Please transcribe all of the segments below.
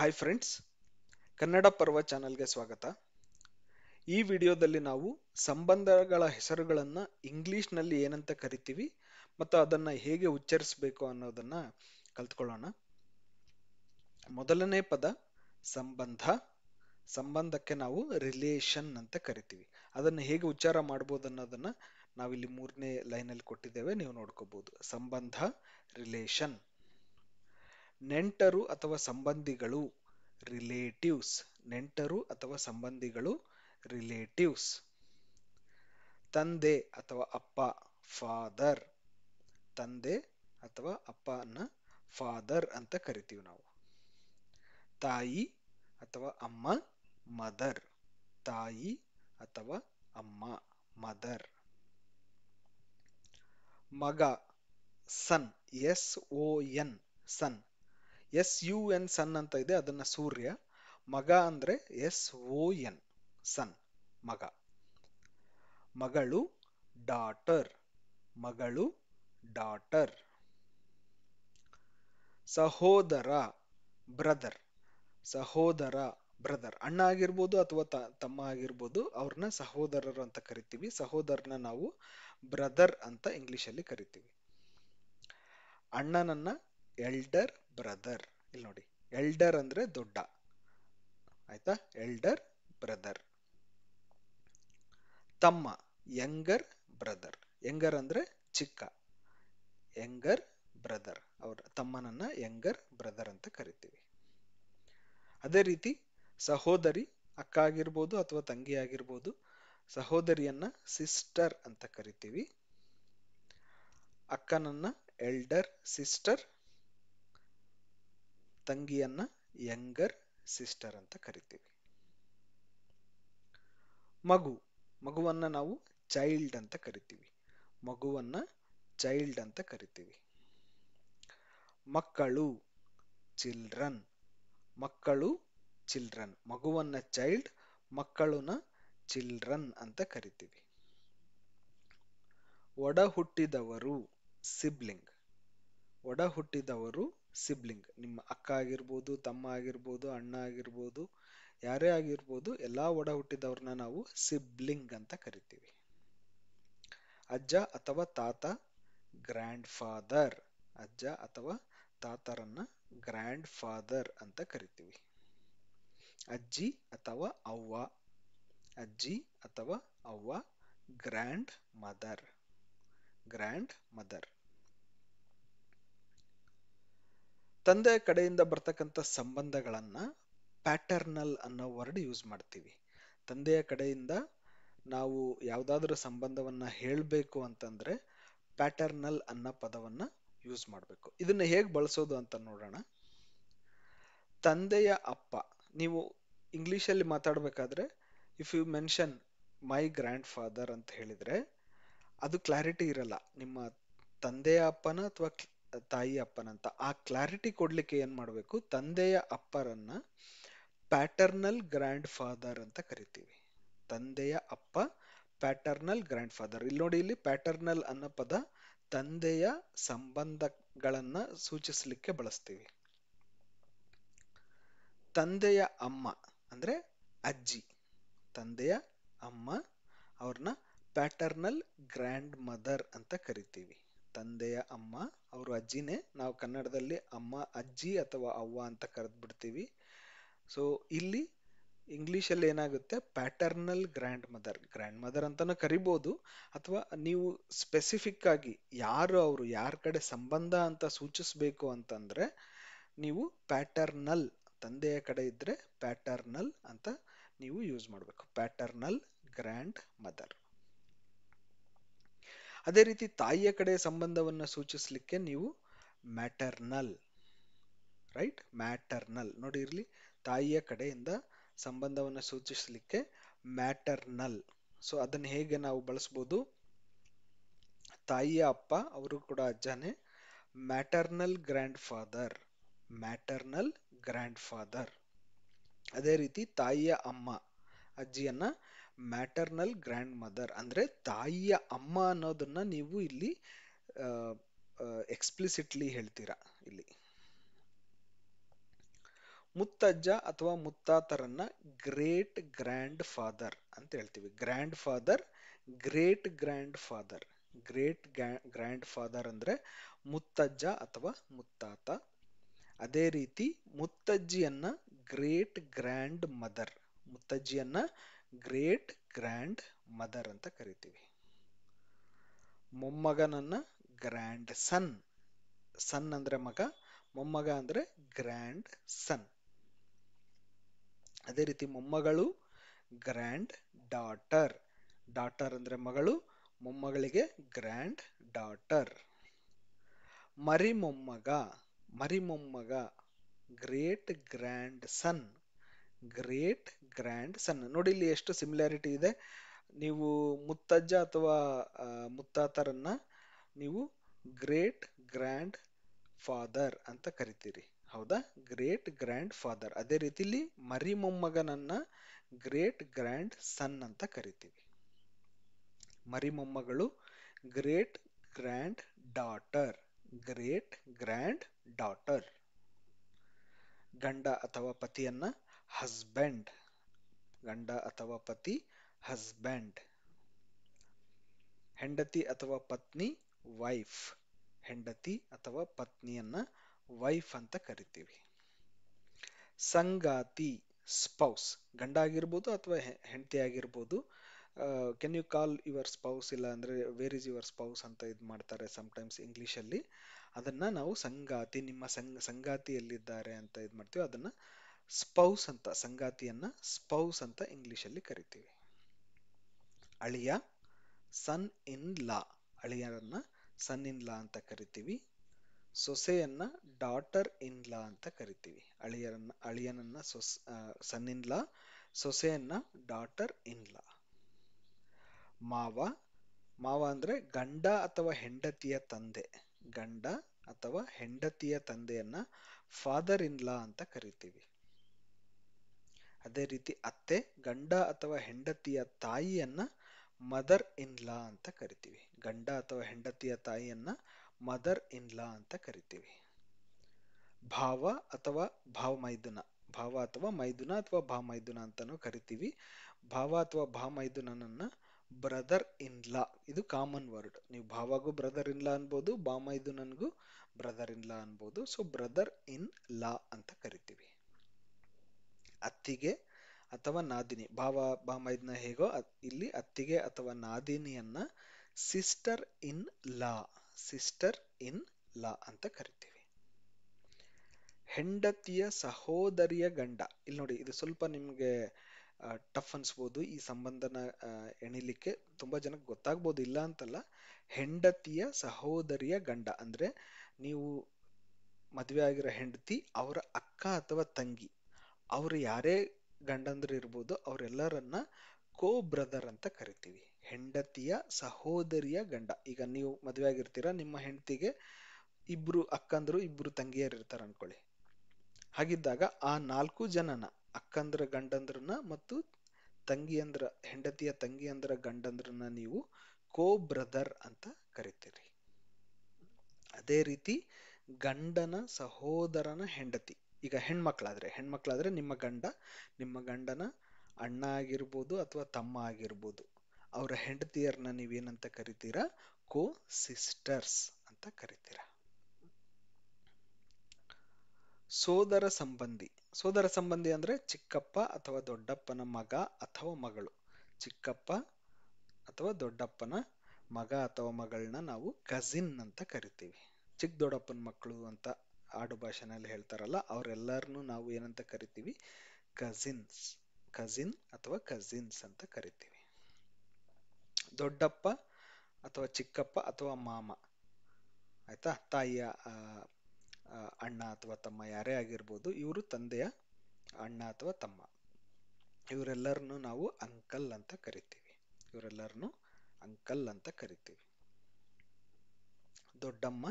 hi friends Kannada ಪರ್ವ ಚಾನಲ್ಗೆ ಸ್ವಾಗತ ಈ ವಿಡಿಯೋದಲ್ಲಿ ನಾವು ಸಂಬಂಧಗಳ ಹೆಸರುಗಳನ್ನು ನಲ್ಲಿ ಏನಂತ ಕರಿತೀವಿ ಮತ್ತು ಅದನ್ನು ಹೇಗೆ ಉಚ್ಚರಿಸಬೇಕು ಅನ್ನೋದನ್ನು ಕಲ್ತ್ಕೊಳ್ಳೋಣ ಮೊದಲನೇ ಪದ ಸಂಬಂಧ ಸಂಬಂಧಕ್ಕೆ ನಾವು ರಿಲೇಷನ್ ಅಂತ ಕರಿತೀವಿ ಅದನ್ನು ಹೇಗೆ ಉಚ್ಚಾರ ಮಾಡ್ಬೋದು ಅನ್ನೋದನ್ನು ನಾವಿಲ್ಲಿ ಮೂರನೇ ಲೈನಲ್ಲಿ ಕೊಟ್ಟಿದ್ದೇವೆ ನೀವು ನೋಡ್ಕೋಬಹುದು ಸಂಬಂಧ ರಿಲೇಷನ್ ನೆಂಟರು ಅಥವಾ ಸಂಬಂಧಿಗಳು ರಿಲೇಟಿವ್ಸ್ ನೆಂಟರು ಅಥವಾ ಸಂಬಂಧಿಗಳು ರಿಲೇಟಿವ್ಸ್ ತಂದೆ ಅಥವಾ ಅಪ್ಪ ಫಾದರ್ ತಂದೆ ಅಥವಾ ಅಪ್ಪನ ಫಾದರ್ ಅಂತ ಕರಿತೀವಿ ನಾವು ತಾಯಿ ಅಥವಾ ಅಮ್ಮ ಮದರ್ ತಾಯಿ ಅಥವಾ ಅಮ್ಮ ಮದರ್ ಮಗ son S O N son S U N son ಅಂತ ಇದೆ ಅದನ್ನ ಸೂರ್ಯ ಮಗ ಅಂದ್ರೆ ಎಸ್ ಓ ಎನ್ ಸನ್ ಮಗ ಮಗಳು ಡಾಟರ್ ಮಗಳು ಡಾಟರ್ ಸಹೋದರ ಬ್ರದರ್ ಸಹೋದರ ಬ್ರದರ್ ಅಣ್ಣ ಆಗಿರ್ಬೋದು ಅಥವಾ ತಮ್ಮ ಆಗಿರ್ಬೋದು ಅವ್ರನ್ನ ಸಹೋದರರು ಅಂತ ಕರಿತೀವಿ ಸಹೋದರನ ನಾವು ಬ್ರದರ್ ಅಂತ ಇಂಗ್ಲಿಷ್ ಅಲ್ಲಿ ಕರಿತೀವಿ ಅಣ್ಣನನ್ನ ಎಲ್ಡರ್ ಬ್ರದರ್ ಇಲ್ಲಿ ನೋಡಿ ಎಲ್ಡರ್ ಅಂದ್ರೆ ದೊಡ್ಡ ಆಯ್ತಾ ಎಲ್ಡರ್ ಬ್ರದರ್ ತಮ್ಮ ಯಂಗರ್ ಬ್ರದರ್ ಯಂಗರ್ ಅಂದ್ರೆ ಚಿಕ್ಕ ಯಂಗರ್ ಬ್ರದರ್ ಅವರ ತಮ್ಮನನ್ನ ಯಂಗರ್ ಬ್ರದರ್ ಅಂತ ಕರಿತೀವಿ ಅದೇ ರೀತಿ ಸಹೋದರಿ ಅಕ್ಕ ಆಗಿರ್ಬೋದು ಅಥವಾ ತಂಗಿ ಆಗಿರ್ಬೋದು ಸಹೋದರಿಯನ್ನ ಸಿಸ್ಟರ್ ಅಂತ ಕರಿತೀವಿ ಅಕ್ಕನನ್ನ ಎಲ್ಡರ್ ಸಿಸ್ಟರ್ ತಂಗಿಯನ್ನ ಯಂಗರ್ ಸಿಸ್ಟರ್ ಅಂತ ಕರಿತೀವಿ ಮಗು ಮಗುವನ್ನ ನಾವು ಚೈಲ್ಡ್ ಅಂತ ಕರಿತೀವಿ ಮಗುವನ್ನ ಚೈಲ್ಡ್ ಅಂತ ಕರಿತೀವಿ ಮಕ್ಕಳು ಚಿಲ್ಡ್ರನ್ ಮಕ್ಕಳು ಚಿಲ್ಡ್ರನ್ ಮಗುವನ್ನ ಚೈಲ್ಡ್ ಮಕ್ಕಳನ್ನ ಚಿಲ್ಡ್ರನ್ ಅಂತ ಕರಿತೀವಿ ಒಡ ಹುಟ್ಟಿದವರು ಸಿಬ್ಲಿಂಗ್ ಒಡ ಹುಟ್ಟಿದವರು ಸಿಬ್ಲಿಂಗ್ ನಿಮ್ಮ ಅಕ್ಕ ಆಗಿರ್ಬೋದು ತಮ್ಮ ಆಗಿರ್ಬೋದು ಅಣ್ಣ ಆಗಿರ್ಬೋದು ಯಾರೇ ಆಗಿರ್ಬೋದು ಎಲ್ಲ ಒಡ ಹುಟ್ಟಿದವ್ರನ್ನ ನಾವು ಸಿಬ್ಲಿಂಗ್ ಅಂತ ಕರಿತೀವಿ ಅಜ್ಜ ಅಥವಾ ತಾತ ಗ್ರ್ಯಾಂಡ್ ಫಾದರ್ ಅಜ್ಜ ಅಥವಾ ತಾತರನ್ನ ಗ್ರ್ಯಾಂಡ್ ಫಾದರ್ ಅಂತ ಕರಿತೀವಿ ಅಜ್ಜಿ ಅಥವಾ ಅವ್ವ ಅಜ್ಜಿ ಅಥವಾ ಅವ್ವ ಗ್ರ್ಯಾಂಡ್ ಮದರ್ ಗ್ರ್ಯಾಂಡ್ ಮದರ್ ತಂದೆ ಕಡೆಯಿಂದ ಬರ್ತಕ್ಕಂಥ ಸಂಬಂಧಗಳನ್ನ ಪ್ಯಾಟರ್ನಲ್ ಅನ್ನೋ ವರ್ಡ್ ಯೂಸ್ ಮಾಡ್ತೀವಿ ತಂದೆಯ ಕಡೆಯಿಂದ ನಾವು ಯಾವುದಾದ್ರೂ ಸಂಬಂಧವನ್ನ ಹೇಳಬೇಕು ಅಂತಂದ್ರೆ ಪ್ಯಾಟರ್ನಲ್ ಅನ್ನೋ ಪದವನ್ನ ಯೂಸ್ ಮಾಡಬೇಕು ಇದನ್ನ ಹೇಗೆ ಬಳಸೋದು ಅಂತ ನೋಡೋಣ ತಂದೆಯ ಅಪ್ಪ ನೀವು ಇಂಗ್ಲಿಷಲ್ಲಿ ಮಾತಾಡಬೇಕಾದ್ರೆ if you mention my grandfather ಅಂತ ಹೇಳಿದ್ರೆ ಅದು ಕ್ಲಾರಿಟಿ ಇರಲ್ಲ ನಿಮ್ಮ ತಂದೆಯ ಅಪ್ಪನ ಅಥವಾ ತಾಯಿ ಅಪ್ಪನಂತ ಆ ಕ್ಲಾರಿಟಿ ಕೊಡ್ಲಿಕ್ಕೆ ಏನ್ ಮಾಡಬೇಕು ತಂದೆಯ ಅಪ್ಪರನ್ನ ಪ್ಯಾಟರ್ನಲ್ ಗ್ರ್ಯಾಂಡ್ ಫಾದರ್ ಅಂತ ಕರಿತೀವಿ ತಂದೆಯ ಅಪ್ಪ ಪ್ಯಾಟರ್ನಲ್ ಗ್ರ್ಯಾಂಡ್ ಫಾದರ್ ಇಲ್ಲಿ ನೋಡಿ ಇಲ್ಲಿ ಪ್ಯಾಟರ್ನಲ್ ಅನ್ನೋ ಪದ ತಂದೆಯ ಸಂಬಂಧಗಳನ್ನ ಸೂಚಿಸಲಿಕ್ಕೆ ಬಳಸ್ತೀವಿ ತಂದೆಯ ಅಮ್ಮ ಅಂದ್ರೆ ಅಜ್ಜಿ ತಂದೆಯ ಅಮ್ಮ ಅವ್ರನ್ನ ಪ್ಯಾಟರ್ನಲ್ ಗ್ರ್ಯಾಂಡ್ ಮದರ್ ಅಂತ ಕರಿತೀವಿ ತಂದೆಯ ಅಮ್ಮ ಅವರು ಅಜ್ಜಿನೇ ನಾವು ಕನ್ನಡದಲ್ಲಿ ಅಮ್ಮ ಅಜ್ಜಿ ಅಥವಾ ಅವ್ವ ಅಂತ ಬಿಡ್ತೀವಿ ಸೊ ಇಲ್ಲಿ ಇಂಗ್ಲೀಷಲ್ಲಿ ಏನಾಗುತ್ತೆ paternal grandmother grandmother ಅಂತಾನು ಕರಿಬೋದು ಅಥವಾ ನೀವು ಸ್ಪೆಸಿಫಿಕ್ ಆಗಿ ಯಾರು ಅವರು ಯಾರ ಕಡೆ ಸಂಬಂಧ ಅಂತ ಸೂಚಿಸಬೇಕು ಅಂತಂದ್ರೆ ನೀವು ಪ್ಯಾಟರ್ನಲ್ ತಂದೆಯ ಕಡೆ ಇದ್ರೆ ಪ್ಯಾಟರ್ನಲ್ ಅಂತ ನೀವು ಯೂಸ್ ಮಾಡಬೇಕು ಪ್ಯಾಟರ್ನಲ್ ಗ್ರ್ಯಾಂಡ್ ಮದರ್ ಅದೇ ರೀತಿ ತಾಯಿಯ ಕಡೆ ಸಂಬಂಧವನ್ನ ಸೂಚಿಸಲಿಕ್ಕೆ ನೀವು ಮ್ಯಾಟರ್ನಲ್ ರೈಟ್ ಮ್ಯಾಟರ್ನಲ್ ನೋಡಿ ಇರಲಿ ತಾಯಿಯ ಕಡೆಯಿಂದ ಸಂಬಂಧವನ್ನು ಸೂಚಿಸಲಿಕ್ಕೆ ಮ್ಯಾಟರ್ನಲ್ ಸೊ ಅದನ್ನ ಹೇಗೆ ನಾವು ಬಳಸ್ಬೋದು ತಾಯಿಯ ಅಪ್ಪ ಅವರು ಕೂಡ ಅಜ್ಜನೇ maternal grandfather maternal grandfather ಅದೇ ರೀತಿ ತಾಯಿಯ ಅಮ್ಮ ಅಜ್ಜಿಯನ್ನ ಮ್ಯಾಟರ್ನಲ್ ಗ್ರ್ಯಾಂಡ್ ಮದರ್ ಅಂದ್ರೆ ತಾಯಿಯ ಅಮ್ಮ ಅನ್ನೋದನ್ನ ನೀವು ಇಲ್ಲಿ ಎಕ್ಸ್ಪ್ಲಿಸಿಟ್ಲಿ ಹೇಳ್ತೀರಾ ಇಲ್ಲಿ ಮುತ್ತಜ್ಜ ಅಥವಾ ಮುತ್ತಾತರನ್ನ ಗ್ರೇಟ್ ಗ್ರ್ಯಾಂಡ್ ಫಾದರ್ ಅಂತ ಹೇಳ್ತೀವಿ grandfather great grandfather great grandfather ಅಂದ್ರೆ ಮುತ್ತಜ್ಜ ಅಥವಾ ಮುತ್ತಾತ ಅದೇ ರೀತಿ ಮುತ್ತಜ್ಜಿಯನ್ನ ಗ್ರೇಟ್ ಗ್ರ್ಯಾಂಡ್ ಮದರ್ ಮುತ್ತಜ್ಜಿಯನ್ನ ಗ್ರೇಟ್ ಗ್ರ್ಯಾಂಡ್ ಮದರ್ ಅಂತ ಕರಿತೀವಿ ಮೊಮ್ಮಗನನ್ನ ಗ್ರ್ಯಾಂಡ್ ಸನ್ ಸನ್ ಅಂದ್ರೆ ಮಗ ಮೊಮ್ಮಗ ಅಂದ್ರೆ ಗ್ರ್ಯಾಂಡ್ ಸನ್ ಅದೇ ರೀತಿ ಮೊಮ್ಮಗಳು ಗ್ರ್ಯಾಂಡ್ ಡಾಟರ್ ಡಾಟರ್ ಅಂದ್ರೆ ಮಗಳು ಮೊಮ್ಮಗಳಿಗೆ ಗ್ರ್ಯಾಂಡ್ ಡಾಟರ್ ಮರಿ ಮೊಮ್ಮಗ ಮರಿ ಮೊಮ್ಮಗ great grandson great grandson ನೋಡಿ ಇಲ್ಲಿ ಎಷ್ಟು ಸಿಮಿಲಾರಿಟಿ ಇದೆ ನೀವು ಮುತ್ತಜ್ಜ ಅಥವಾ ಮುತ್ತಾತರನ್ನ ನೀವು ಗ್ರೇಟ್ ಗ್ರ್ಯಾಂಡ್ ಫಾದರ್ ಅಂತ ಕರಿತೀರಿ ಹೌದಾ ಗ್ರೇಟ್ ಗ್ರ್ಯಾಂಡ್ ಫಾದರ್ ಅದೇ ರೀತಿಲಿ ಮರಿ ಮೊಮ್ಮಗನನ್ನ ಗ್ರೇಟ್ ಗ್ರ್ಯಾಂಡ್ ಸನ್ ಅಂತ ಕರಿತೀವಿ ಮರಿ ಮೊಮ್ಮಗಳು great granddaughter great granddaughter ಗಂಡ ಅಥವಾ ಪತಿಯನ್ನ ಹಸ್ಬೆಂಡ್ ಗಂಡ ಅಥವಾ ಪತಿ ಹಸ್ಬೆಂಡ್ ಹೆಂಡತಿ ಅಥವಾ ಪತ್ನಿ ವೈಫ್ ಹೆಂಡತಿ ಅಥವಾ ಪತ್ನಿಯನ್ನ ವೈಫ್ ಅಂತ ಕರಿತೀವಿ ಸಂಗಾತಿ ಸ್ಪೌಸ್ ಗಂಡ ಆಗಿರ್ಬೋದು ಅಥವಾ ಹೆಂಡತಿ ಆಗಿರ್ಬೋದು can you call your spouse ಇಲ್ಲ ಅಂದ್ರೆ ವೇರ್ ಇಸ್ ಯುವರ್ ಸ್ಪೌಸ್ ಅಂತ ಇದು ಮಾಡ್ತಾರೆ ಸಮ್ಟೈಮ್ಸ್ ಅಲ್ಲಿ ಅದನ್ನ ನಾವು ಸಂಗಾತಿ ನಿಮ್ಮ ಸಂಗಾತಿ ಎಲ್ಲಿದ್ದಾರೆ ಅಂತ ಇದು ಮಾಡ್ತೀವಿ ಅದನ್ನ ಸ್ಪೌಸ್ ಅಂತ ಸಂಗಾತಿಯನ್ನ ಸ್ಪೌಸ್ ಅಂತ ಇಂಗ್ಲಿಷಲ್ಲಿ ಕರಿತೀವಿ ಅಳಿಯ ಸನ್ ಇನ್ ಲಾ ಅಳಿಯರನ್ನ ಸನ್ ಇನ್ ಲಾ ಅಂತ ಕರಿತೀವಿ ಸೊಸೆಯನ್ನ ಡಾಟರ್ ಇನ್ ಲಾ ಅಂತ ಕರಿತೀವಿ ಅಳಿಯರನ್ನ ಅಳಿಯನನ್ನ ಸೊಸ್ ಸನ್ ಇನ್ ಲಾ ಸೊಸೆಯನ್ನ ಡಾಟರ್ ಇನ್ ಲಾ ಮಾವ ಮಾವ ಅಂದ್ರೆ ಗಂಡ ಅಥವಾ ಹೆಂಡತಿಯ ತಂದೆ ಗಂಡ ಅಥವಾ ಹೆಂಡತಿಯ ತಂದೆಯನ್ನ ಫಾದರ್ ಇನ್ ಲಾ ಅಂತ ಕರಿತೀವಿ ಅದೇ ರೀತಿ ಅತ್ತೆ ಗಂಡ ಅಥವಾ ಹೆಂಡತಿಯ ತಾಯಿಯನ್ನ ಮದರ್ ಇನ್ ಲಾ ಅಂತ ಕರಿತೀವಿ ಗಂಡ ಅಥವಾ ಹೆಂಡತಿಯ ತಾಯಿಯನ್ನ ಮದರ್ ಇನ್ ಲಾ ಅಂತ ಕರಿತೀವಿ ಭಾವ ಅಥವಾ ಭಾವ ಮೈದುನ ಭಾವ ಅಥವಾ ಮೈದುನ ಅಥವಾ ಮೈದುನ ಅಂತಾನೂ ಕರಿತೀವಿ ಭಾವ ಅಥವಾ ಭಾಮೈದುನನನ್ನ ಬ್ರದರ್ ಇನ್ ಲಾ ಇದು ಕಾಮನ್ ವರ್ಡ್ ನೀವು ಭಾವಗೂ ಬ್ರದರ್ ಇನ್ ಲಾ ಅನ್ಬೋದು ಭಾಮೈದುನನ್ಗೂ ಬ್ರದರ್ ಇನ್ ಲಾ ಅನ್ಬೋದು ಸೊ ಬ್ರದರ್ ಇನ್ ಲಾ ಅಂತ ಕರಿತೀವಿ ಅತ್ತಿಗೆ ಅಥವಾ ನಾದಿನಿ ಭಾವ ಭಾಮೈದ್ನ ಹೇಗೋ ಇಲ್ಲಿ ಅತ್ತಿಗೆ ಅಥವಾ ನಾದಿನಿಯನ್ನ sister in law sister in ಲಾ ಅಂತ ಕರಿತೀವಿ ಹೆಂಡತಿಯ ಸಹೋದರಿಯ ಗಂಡ ಇಲ್ಲಿ ನೋಡಿ ಇದು ಸ್ವಲ್ಪ ನಿಮಗೆ ಟಫ್ ಅನ್ಸ್ಬೋದು ಈ ಸಂಬಂಧನ ಎಣಿಲಿಕ್ಕೆ ತುಂಬಾ ಜನಕ್ಕೆ ಗೊತ್ತಾಗ್ಬೋದು ಇಲ್ಲ ಅಂತಲ್ಲ ಹೆಂಡತಿಯ ಸಹೋದರಿಯ ಗಂಡ ಅಂದ್ರೆ ನೀವು ಮದುವೆ ಆಗಿರೋ ಹೆಂಡತಿ ಅವರ ಅಕ್ಕ ಅಥವಾ ತಂಗಿ ಅವರು ಯಾರೇ ಗಂಡಂದ್ರು ಇರ್ಬೋದು ಅವರೆಲ್ಲರನ್ನ ಕೋ ಬ್ರದರ್ ಅಂತ ಕರಿತೀವಿ ಹೆಂಡತಿಯ ಸಹೋದರಿಯ ಗಂಡ ಈಗ ನೀವು ಮದುವೆ ಆಗಿರ್ತೀರಾ ನಿಮ್ಮ ಹೆಂಡತಿಗೆ ಇಬ್ರು ಅಕ್ಕಂದ್ರು ಇಬ್ರು ತಂಗಿಯರು ಇರ್ತಾರ ಅನ್ಕೊಳ್ಳಿ ಹಾಗಿದ್ದಾಗ ಆ ನಾಲ್ಕು ಜನನ ಅಕ್ಕಂದ್ರ ಗಂಡಂದ್ರನ್ನ ಮತ್ತು ತಂಗಿಯಂದ್ರ ಹೆಂಡತಿಯ ತಂಗಿಯಂದ್ರ ಗಂಡಂದ್ರನ್ನ ನೀವು ಕೋ ಬ್ರದರ್ ಅಂತ ಕರಿತೀರಿ ಅದೇ ರೀತಿ ಗಂಡನ ಸಹೋದರನ ಹೆಂಡತಿ ಈಗ ಹೆಣ್ಮಕ್ಳಾದ್ರೆ ಹೆಣ್ಮಕ್ಳಾದ್ರೆ ನಿಮ್ಮ ಗಂಡ ನಿಮ್ಮ ಗಂಡನ ಅಣ್ಣ ಆಗಿರ್ಬೋದು ಅಥವಾ ತಮ್ಮ ಆಗಿರ್ಬೋದು ಅವರ ಹೆಂಡತಿಯರ್ನ ನೀವೇನಂತ ಕರಿತೀರಾ ಕೋ ಸಿಸ್ಟರ್ಸ್ ಅಂತ ಕರಿತೀರಾ ಸೋದರ ಸಂಬಂಧಿ ಸೋದರ ಸಂಬಂಧಿ ಅಂದ್ರೆ ಚಿಕ್ಕಪ್ಪ ಅಥವಾ ದೊಡ್ಡಪ್ಪನ ಮಗ ಅಥವಾ ಮಗಳು ಚಿಕ್ಕಪ್ಪ ಅಥವಾ ದೊಡ್ಡಪ್ಪನ ಮಗ ಅಥವಾ ಮಗಳನ್ನ ನಾವು ಕಸಿನ್ ಅಂತ ಕರಿತೀವಿ ಚಿಕ್ಕ ದೊಡ್ಡಪ್ಪನ ಮಕ್ಕಳು ಅಂತ ಆಡು ಭಾಷೆನಲ್ಲಿ ಹೇಳ್ತಾರಲ್ಲ ಅವರೆಲ್ಲರನ್ನೂ ನಾವು ಏನಂತ ಕರಿತೀವಿ ಕಝಿನ್ಸ್ ಕಸಿನ್ ಅಥವಾ ಕಸಿನ್ಸ್ ಅಂತ ಕರಿತೀವಿ ದೊಡ್ಡಪ್ಪ ಅಥವಾ ಚಿಕ್ಕಪ್ಪ ಅಥವಾ ಮಾಮ ಆಯ್ತಾ ತಾಯಿಯ ಅಣ್ಣ ಅಥವಾ ತಮ್ಮ ಯಾರೇ ಆಗಿರ್ಬೋದು ಇವರು ತಂದೆಯ ಅಣ್ಣ ಅಥವಾ ತಮ್ಮ ಇವರೆಲ್ಲರನ್ನು ನಾವು ಅಂಕಲ್ ಅಂತ ಕರಿತೀವಿ ಇವರೆಲ್ಲರನ್ನು ಅಂಕಲ್ ಅಂತ ಕರಿತೀವಿ ದೊಡ್ಡಮ್ಮ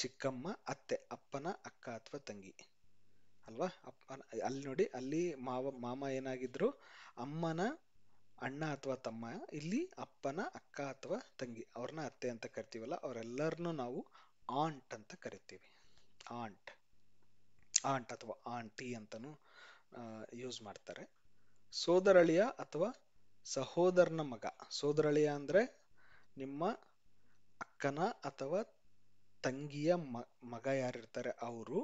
ಚಿಕ್ಕಮ್ಮ ಅತ್ತೆ ಅಪ್ಪನ ಅಕ್ಕ ಅಥವಾ ತಂಗಿ ಅಲ್ವಾ ಅಪ್ಪ ಅಲ್ಲಿ ನೋಡಿ ಅಲ್ಲಿ ಮಾವ ಮಾಮ ಏನಾಗಿದ್ರು ಅಮ್ಮನ ಅಣ್ಣ ಅಥವಾ ತಮ್ಮ ಇಲ್ಲಿ ಅಪ್ಪನ ಅಕ್ಕ ಅಥವಾ ತಂಗಿ ಅವ್ರನ್ನ ಅತ್ತೆ ಅಂತ ಕರಿತೀವಲ್ಲ ಅವರೆಲ್ಲರನ್ನೂ ನಾವು ಆಂಟ್ ಅಂತ ಕರಿತೀವಿ ಆಂಟ್ ಆಂಟ್ ಅಥವಾ ಆಂಟಿ ಅಂತಲೂ ಯೂಸ್ ಮಾಡ್ತಾರೆ ಸೋದರಳಿಯ ಅಥವಾ ಸಹೋದರನ ಮಗ ಸೋದರಳಿಯ ಅಂದರೆ ನಿಮ್ಮ ಅಕ್ಕನ ಅಥವಾ ತಂಗಿಯ ಮ ಮಗ ಯಾರಿರ್ತಾರೆ ಅವರು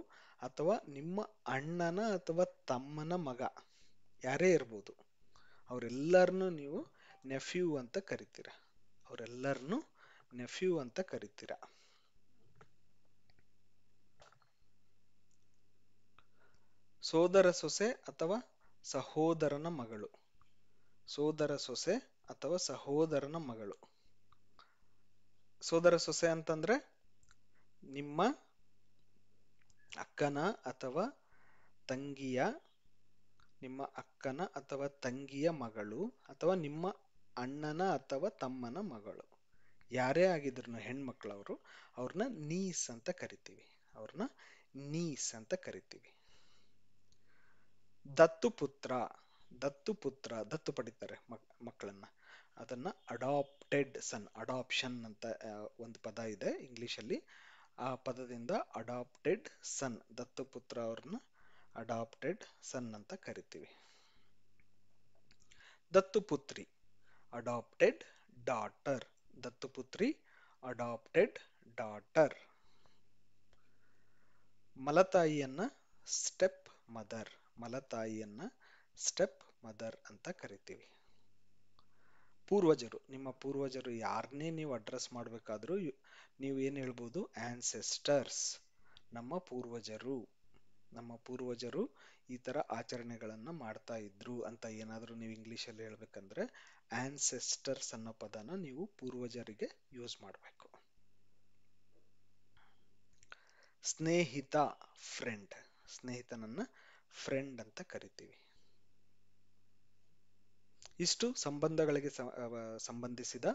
ಅಥವಾ ನಿಮ್ಮ ಅಣ್ಣನ ಅಥವಾ ತಮ್ಮನ ಮಗ ಯಾರೇ ಇರ್ಬೋದು ಅವರೆಲ್ಲರನ್ನೂ ನೀವು ನೆಫ್ಯೂ ಅಂತ ಕರಿತೀರ ಅವರೆಲ್ಲರನ್ನೂ ನೆಫ್ಯೂ ಅಂತ ಕರಿತೀರ ಸೋದರ ಸೊಸೆ ಅಥವಾ ಸಹೋದರನ ಮಗಳು ಸೋದರ ಸೊಸೆ ಅಥವಾ ಸಹೋದರನ ಮಗಳು ಸೋದರ ಸೊಸೆ ಅಂತಂದ್ರೆ ನಿಮ್ಮ ಅಕ್ಕನ ಅಥವಾ ತಂಗಿಯ ನಿಮ್ಮ ಅಕ್ಕನ ಅಥವಾ ತಂಗಿಯ ಮಗಳು ಅಥವಾ ನಿಮ್ಮ ಅಣ್ಣನ ಅಥವಾ ತಮ್ಮನ ಮಗಳು ಯಾರೇ ಆಗಿದ್ರು ಹೆಣ್ಮಕ್ಳವರು ಅವ್ರನ್ನ ನೀಸ್ ಅಂತ ಕರಿತೀವಿ ಅವ್ರನ್ನ ನೀಸ್ ಅಂತ ಕರಿತೀವಿ ದತ್ತು ಪುತ್ರ ದತ್ತು ಪುತ್ರ ದತ್ತು ಪಡಿತಾರೆ ಮಕ್ಕಳನ್ನ ಅದನ್ನ ಅಡಾಪ್ಟೆಡ್ ಸನ್ ಅಡಾಪ್ಷನ್ ಅಂತ ಒಂದು ಪದ ಇದೆ ಇಂಗ್ಲಿಷಲ್ಲಿ ಆ ಪದದಿಂದ ಅಡಾಪ್ಟೆಡ್ ಸನ್ ದತ್ತುಪುತ್ರ ಅವ್ರನ್ನ ಅಡಾಪ್ಟೆಡ್ ಸನ್ ಅಂತ ಕರಿತೀವಿ ದತ್ತುಪುತ್ರಿ ಅಡಾಪ್ಟೆಡ್ ಡಾಟರ್ ದತ್ತುಪುತ್ರಿ ಅಡಾಪ್ಟೆಡ್ ಡಾಟರ್ ಮಲತಾಯಿಯನ್ನ ಸ್ಟೆಪ್ ಮದರ್ ಮಲತಾಯಿಯನ್ನ ಸ್ಟೆಪ್ ಮದರ್ ಅಂತ ಕರಿತೀವಿ ಪೂರ್ವಜರು ನಿಮ್ಮ ಪೂರ್ವಜರು ಯಾರನ್ನೇ ನೀವು ಅಡ್ರೆಸ್ ಮಾಡಬೇಕಾದ್ರೂ ನೀವು ಏನು ಹೇಳ್ಬೋದು ಆನ್ಸೆಸ್ಟರ್ಸ್ ನಮ್ಮ ಪೂರ್ವಜರು ನಮ್ಮ ಪೂರ್ವಜರು ಈ ಥರ ಆಚರಣೆಗಳನ್ನು ಮಾಡ್ತಾ ಇದ್ರು ಅಂತ ಏನಾದರೂ ನೀವು ಇಂಗ್ಲೀಷಲ್ಲಿ ಹೇಳಬೇಕಂದ್ರೆ ಆನ್ಸೆಸ್ಟರ್ಸ್ ಅನ್ನೋ ಪದನ ನೀವು ಪೂರ್ವಜರಿಗೆ ಯೂಸ್ ಮಾಡಬೇಕು ಸ್ನೇಹಿತ ಫ್ರೆಂಡ್ ಸ್ನೇಹಿತನನ್ನ ಫ್ರೆಂಡ್ ಅಂತ ಕರಿತೀವಿ ಇಷ್ಟು ಸಂಬಂಧಗಳಿಗೆ ಸಂಬಂಧಿಸಿದ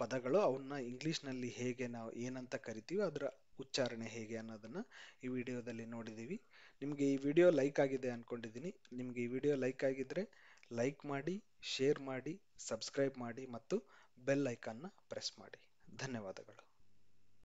ಪದಗಳು ಅವನ್ನ ಇಂಗ್ಲಿಷ್ನಲ್ಲಿ ಹೇಗೆ ನಾವು ಏನಂತ ಕರಿತೀವಿ ಅದರ ಉಚ್ಚಾರಣೆ ಹೇಗೆ ಅನ್ನೋದನ್ನು ಈ ವಿಡಿಯೋದಲ್ಲಿ ನೋಡಿದ್ದೀವಿ ನಿಮಗೆ ಈ ವಿಡಿಯೋ ಲೈಕ್ ಆಗಿದೆ ಅಂದ್ಕೊಂಡಿದ್ದೀನಿ ನಿಮಗೆ ಈ ವಿಡಿಯೋ ಲೈಕ್ ಆಗಿದ್ದರೆ ಲೈಕ್ ಮಾಡಿ ಶೇರ್ ಮಾಡಿ ಸಬ್ಸ್ಕ್ರೈಬ್ ಮಾಡಿ ಮತ್ತು ಬೆಲ್ ಐಕಾನ್ನ ಪ್ರೆಸ್ ಮಾಡಿ ಧನ್ಯವಾದಗಳು